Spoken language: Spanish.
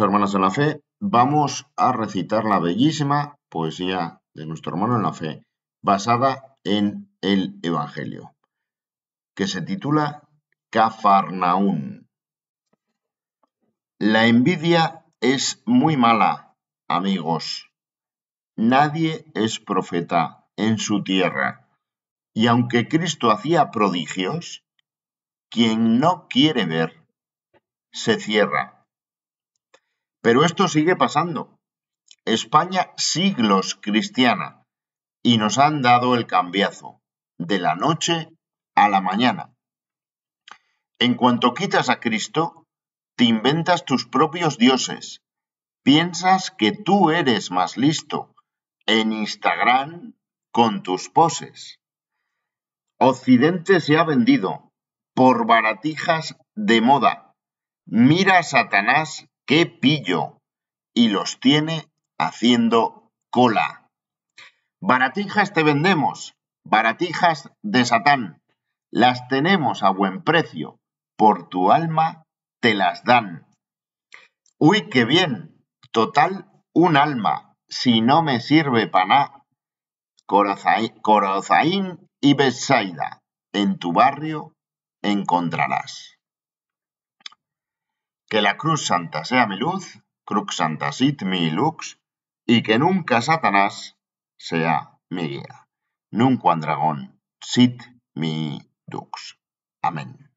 hermanas en la fe, vamos a recitar la bellísima poesía de nuestro hermano en la fe, basada en el Evangelio, que se titula Cafarnaún. La envidia es muy mala, amigos. Nadie es profeta en su tierra. Y aunque Cristo hacía prodigios, quien no quiere ver, se cierra pero esto sigue pasando. España siglos cristiana y nos han dado el cambiazo de la noche a la mañana. En cuanto quitas a Cristo, te inventas tus propios dioses. Piensas que tú eres más listo en Instagram con tus poses. Occidente se ha vendido por baratijas de moda. Mira Satanás qué pillo, y los tiene haciendo cola. Baratijas te vendemos, baratijas de Satán, las tenemos a buen precio, por tu alma te las dan. Uy, qué bien, total un alma, si no me sirve para nada. Corozaín y Besaida, en tu barrio encontrarás que la cruz santa sea mi luz, crux santa sit mi lux, y que nunca Satanás sea mi guía. Nunca dragón sit mi dux. Amén.